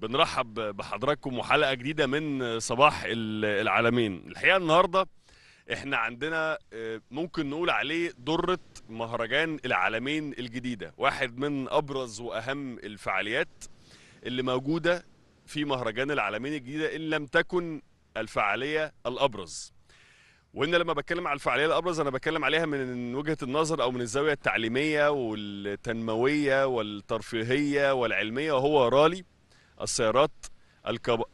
بنرحب بحضراتكم وحلقه جديده من صباح العالمين الحقيقه النهارده احنا عندنا آه، ممكن نقول عليه دره مهرجان العالمين الجديده واحد من ابرز واهم الفعاليات اللي موجوده في مهرجان العالمين الجديده ان لم تكن الفعاليه الابرز وان لما بتكلم على الفعاليه الابرز انا بتكلم عليها من وجهه النظر او من الزاويه التعليميه والتنمويه والترفيهيه والعلميه وهو رالي السيارات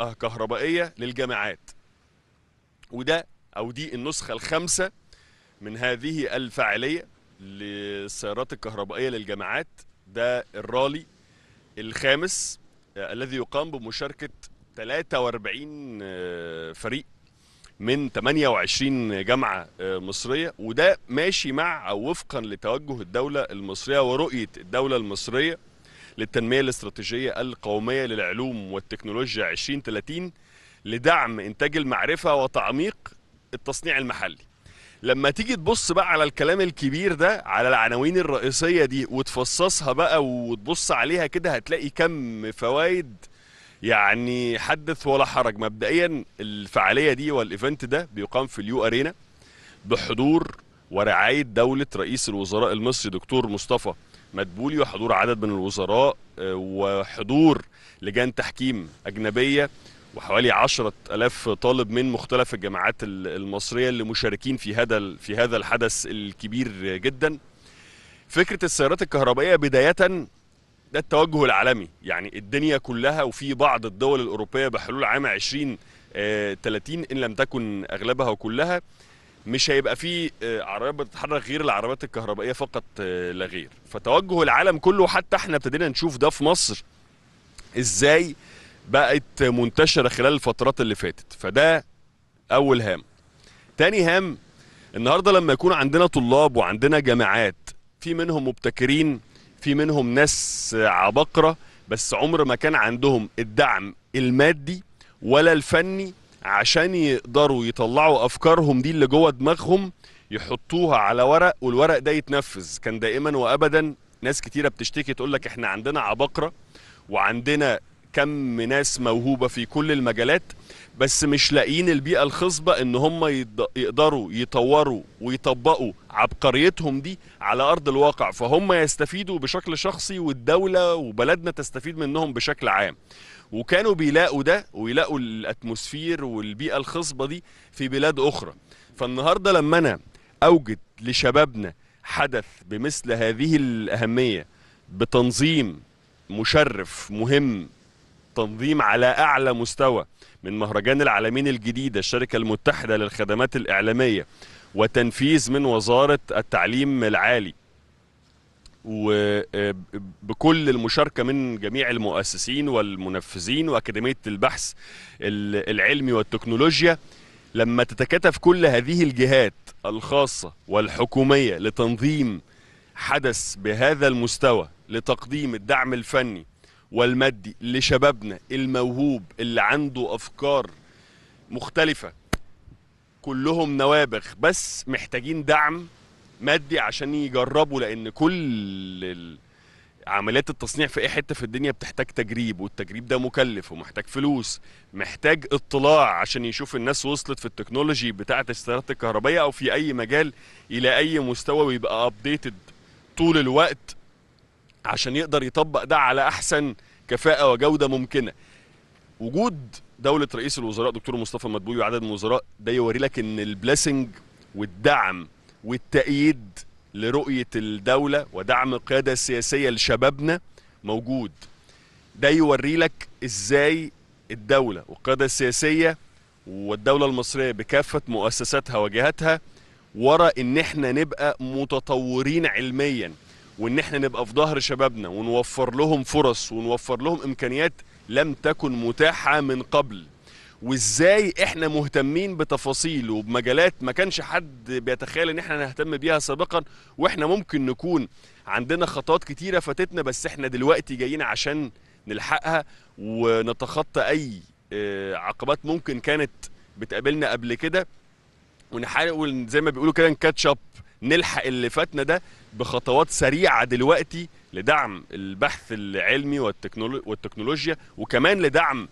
الكهربائية للجامعات وده أو دي النسخة الخامسة من هذه الفعالية للسيارات الكهربائية للجامعات ده الرالي الخامس آه، الذي يقام بمشاركة 43 آه، فريق من 28 جامعة آه، مصرية وده ماشي مع أو وفقا لتوجه الدولة المصرية ورؤية الدولة المصرية للتنمية الاستراتيجية القومية للعلوم والتكنولوجيا 2030 لدعم إنتاج المعرفة وتعميق التصنيع المحلي لما تيجي تبص بقى على الكلام الكبير ده على العناوين الرئيسية دي وتفصصها بقى وتبص عليها كده هتلاقي كم فوائد يعني حدث ولا حرج مبدئيا الفعالية دي والإيفنت ده بيقام في اليو أرينا بحضور ورعاية دولة رئيس الوزراء المصري دكتور مصطفى مدبولي وحضور عدد من الوزراء آه، وحضور لجان تحكيم أجنبية وحوالي عشرة ألاف طالب من مختلف الجامعات المصرية اللي مشاركين في هذا في هذا الحدث الكبير جدا فكرة السيارات الكهربائية بداية ده التوجه العالمي يعني الدنيا كلها وفي بعض الدول الأوروبية بحلول عام 2030 آه، إن لم تكن أغلبها وكلها مش هيبقى فيه آه، عربيات بتتحرك غير العربيات الكهربائيه فقط آه، لا غير فتوجه العالم كله حتى احنا ابتدينا نشوف ده في مصر ازاي بقت منتشره خلال الفترات اللي فاتت فده اول هام تاني هام النهارده لما يكون عندنا طلاب وعندنا جامعات في منهم مبتكرين في منهم ناس عبقره بس عمر ما كان عندهم الدعم المادي ولا الفني عشان يقدروا يطلعوا افكارهم دي اللي جوه دماغهم يحطوها على ورق والورق ده يتنفذ كان دائما وابدا ناس كتيره بتشتكي تقول لك احنا عندنا عباقره وعندنا كم ناس موهوبه في كل المجالات بس مش لاقيين البيئه الخصبه ان هم يقدروا يطوروا ويطبقوا عبقريتهم دي على ارض الواقع فهم يستفيدوا بشكل شخصي والدوله وبلدنا تستفيد منهم بشكل عام وكانوا بيلاقوا ده ويلاقوا الاتموسفير والبيئه الخصبه دي في بلاد اخرى فالنهارده لما انا اوجد لشبابنا حدث بمثل هذه الاهميه بتنظيم مشرف مهم تنظيم على اعلى مستوى من مهرجان العالمين الجديده الشركه المتحده للخدمات الاعلاميه وتنفيذ من وزاره التعليم العالي وبكل المشاركه من جميع المؤسسين والمنفذين واكاديميه البحث العلمي والتكنولوجيا لما تتكاتف كل هذه الجهات الخاصه والحكوميه لتنظيم حدث بهذا المستوى لتقديم الدعم الفني والمادي لشبابنا الموهوب اللي عنده افكار مختلفه كلهم نوابغ بس محتاجين دعم مادي عشان يجربوا لان كل عمليات التصنيع في اي حته في الدنيا بتحتاج تجريب والتجريب ده مكلف ومحتاج فلوس محتاج اطلاع عشان يشوف الناس وصلت في التكنولوجي بتاعه السيارات الكهربائيه او في اي مجال الى اي مستوى ويبقى ابديتد طول الوقت عشان يقدر يطبق ده على احسن كفاءه وجوده ممكنه وجود دوله رئيس الوزراء دكتور مصطفى مدبولي وعدد من الوزراء ده يوري لك ان البلاسنج والدعم والتأييد لرؤية الدولة ودعم القيادة السياسية لشبابنا موجود ده يوري لك ازاي الدولة والقيادة السياسية والدولة المصرية بكافة مؤسساتها وجهاتها ورا ان احنا نبقى متطورين علميا وان احنا نبقى في ظهر شبابنا ونوفر لهم فرص ونوفر لهم امكانيات لم تكن متاحة من قبل وازاي احنا مهتمين بتفاصيل وبمجالات ما كانش حد بيتخيل ان احنا نهتم بيها سابقا واحنا ممكن نكون عندنا خطوات كتيره فاتتنا بس احنا دلوقتي جايين عشان نلحقها ونتخطى اي آه، عقبات ممكن كانت بتقابلنا قبل كده ونحاول زي ما بيقولوا كده نكاتشب نلحق اللي فاتنا ده بخطوات سريعه دلوقتي لدعم البحث العلمي والتكنولوجيا وكمان لدعم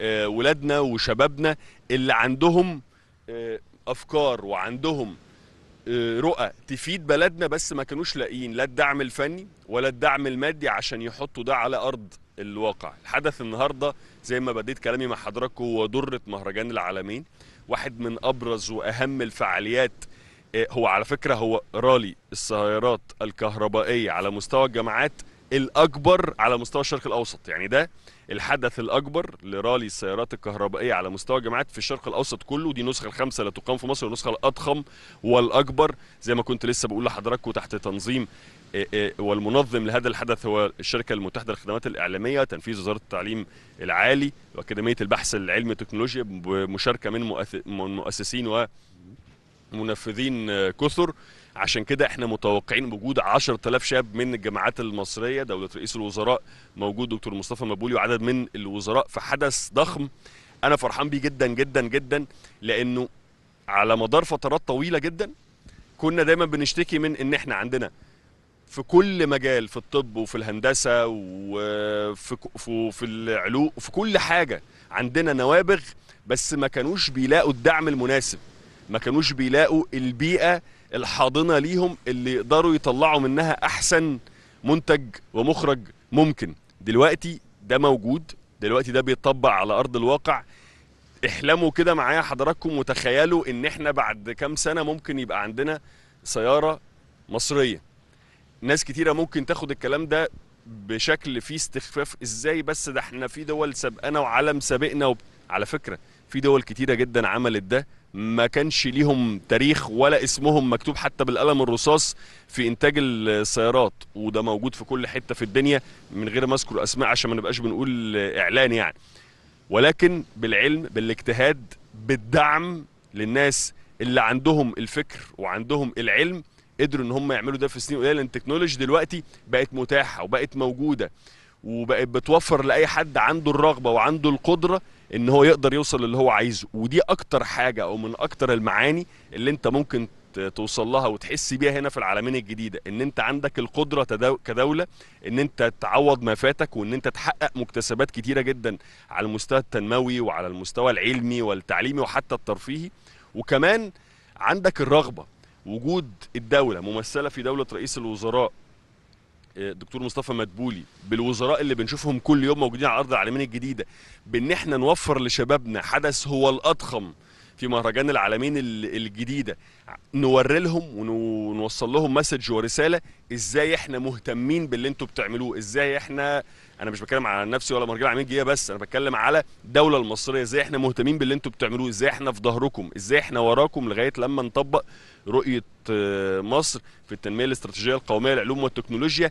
آه، ولادنا وشبابنا اللي عندهم آه، افكار وعندهم آه، رؤى تفيد بلدنا بس ما كانوش لاقيين لا الدعم الفني ولا الدعم المادي عشان يحطوا ده على ارض الواقع الحدث النهارده زي ما بديت كلامي مع حضراتكم هو دره مهرجان العالمين واحد من ابرز واهم الفعاليات هو على فكره هو رالي السيارات الكهربائيه على مستوى الجامعات الاكبر على مستوى الشرق الاوسط يعني ده الحدث الاكبر لرالي السيارات الكهربائيه على مستوى جامعات في الشرق الاوسط كله دي النسخه الخامسه لا تقام في مصر النسخه الاضخم والاكبر زي ما كنت لسه بقول لحضراتكم تحت تنظيم والمنظم لهذا الحدث هو الشركه المتحده للخدمات الاعلاميه تنفيذ وزاره التعليم العالي واكاديميه البحث العلمي والتكنولوجيا بمشاركه من مؤسسين ومنفذين كثر عشان كده احنا متوقعين وجود 10000 شاب من الجامعات المصريه دوله رئيس الوزراء موجود دكتور مصطفى مبولي وعدد من الوزراء في حدث ضخم انا فرحان بيه جدا جدا جدا لانه على مدار فترات طويله جدا كنا دايما بنشتكي من ان احنا عندنا في كل مجال في الطب وفي الهندسه وفي في العلوم وفي كل حاجه عندنا نوابغ بس ما كانوش بيلاقوا الدعم المناسب ما كانوش بيلاقوا البيئه الحاضنه ليهم اللي يقدروا يطلعوا منها احسن منتج ومخرج ممكن دلوقتي ده موجود دلوقتي ده بيتطبق على ارض الواقع احلموا كده معايا حضراتكم وتخيلوا ان احنا بعد كام سنه ممكن يبقى عندنا سياره مصريه ناس كتيره ممكن تاخد الكلام ده بشكل فيه استخفاف ازاي بس ده احنا في دول سبقنا وعالم سابقنا وب... على فكره في دول كتيره جدا عملت ده ما كانش ليهم تاريخ ولا اسمهم مكتوب حتى بالقلم الرصاص في انتاج السيارات وده موجود في كل حته في الدنيا من غير ما اذكر اسماء عشان ما نبقاش بنقول اعلان يعني ولكن بالعلم بالاجتهاد بالدعم للناس اللي عندهم الفكر وعندهم العلم قدروا ان هم يعملوا ده في سنين قليله لان التكنولوجي دلوقتي بقت متاحه وبقت موجوده وبقت بتوفر لاي حد عنده الرغبه وعنده القدره ان هو يقدر يوصل اللي هو عايزه ودي اكتر حاجه او من اكتر المعاني اللي انت ممكن توصل لها وتحس بيها هنا في العالمين الجديده ان انت عندك القدره كدوله ان انت تعوض ما فاتك وان انت تحقق مكتسبات كتيره جدا على المستوى التنموي وعلى المستوى العلمي والتعليمي وحتى الترفيهي وكمان عندك الرغبه وجود الدوله ممثله في دوله رئيس الوزراء دكتور مصطفى مدبولي بالوزراء اللي بنشوفهم كل يوم موجودين على ارض العالمين الجديده بان احنا نوفر لشبابنا حدث هو الاضخم في مهرجان العالمين الجديده نوري لهم ونوصل لهم مسج ورساله ازاي احنا مهتمين باللي انتم بتعملوه ازاي احنا انا مش بتكلم على نفسي ولا مهرجان العالمين الجديده بس انا بتكلم على الدوله المصريه ازاي احنا مهتمين باللي انتم بتعملوه ازاي احنا في ظهركم ازاي احنا وراكم لغايه لما نطبق رؤيه آه، مصر في التنميه الاستراتيجيه القوميه للعلوم والتكنولوجيا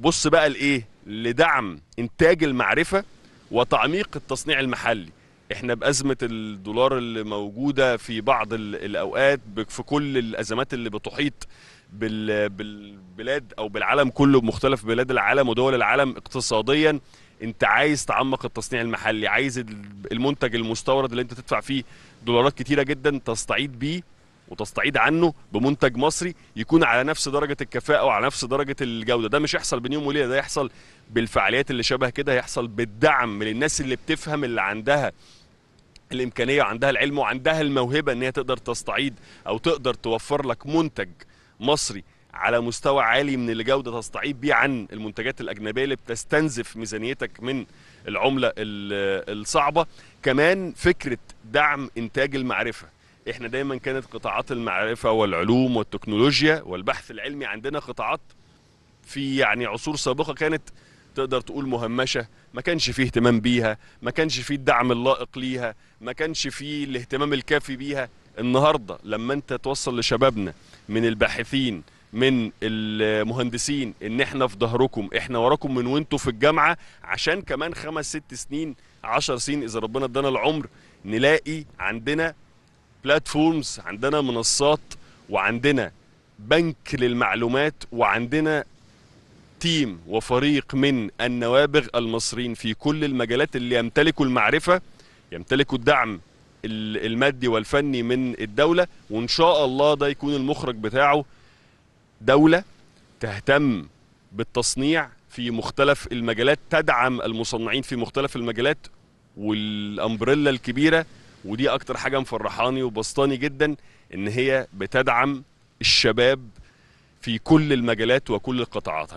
بص بقى لايه لدعم انتاج المعرفه وتعميق التصنيع المحلي احنا بازمه الدولار اللي موجوده في بعض الاوقات في كل الازمات اللي بتحيط بالبلاد او بالعالم كله بمختلف بلاد العالم ودول العالم اقتصاديا انت عايز تعمق التصنيع المحلي عايز المنتج المستورد اللي انت تدفع فيه دولارات كتيره جدا تستعيد بيه وتستعيد عنه بمنتج مصري يكون على نفس درجه الكفاءه وعلى نفس درجه الجوده ده مش يحصل بين يوم وليله ده يحصل بالفعاليات اللي شبه كده هيحصل بالدعم للناس اللي بتفهم اللي عندها الامكانيه وعندها العلم وعندها الموهبه ان هي تقدر تستعيد او تقدر توفر لك منتج مصري على مستوى عالي من الجوده تستعيد بيه عن المنتجات الاجنبيه اللي بتستنزف ميزانيتك من العمله الصعبه كمان فكره دعم انتاج المعرفه احنا دايما كانت قطاعات المعرفه والعلوم والتكنولوجيا والبحث العلمي عندنا قطاعات في يعني عصور سابقه كانت تقدر تقول مهمشه ما كانش فيه اهتمام بيها ما كانش فيه الدعم اللائق ليها ما كانش فيه الاهتمام الكافي بيها النهارده لما انت توصل لشبابنا من الباحثين من المهندسين ان احنا في ظهركم احنا وراكم من وانتوا في الجامعه عشان كمان خمس ست سنين عشر سنين اذا ربنا ادانا العمر نلاقي عندنا بلاتفورمز عندنا منصات وعندنا بنك للمعلومات وعندنا تيم وفريق من النوابغ المصريين في كل المجالات اللي يمتلكوا المعرفة يمتلكوا الدعم المادي والفني من الدولة وإن شاء الله ده يكون المخرج بتاعه دولة تهتم بالتصنيع في مختلف المجالات تدعم المصنعين في مختلف المجالات والأمبريلا الكبيرة ودي اكتر حاجه مفرحاني وبسطاني جدا ان هي بتدعم الشباب في كل المجالات وكل القطاعات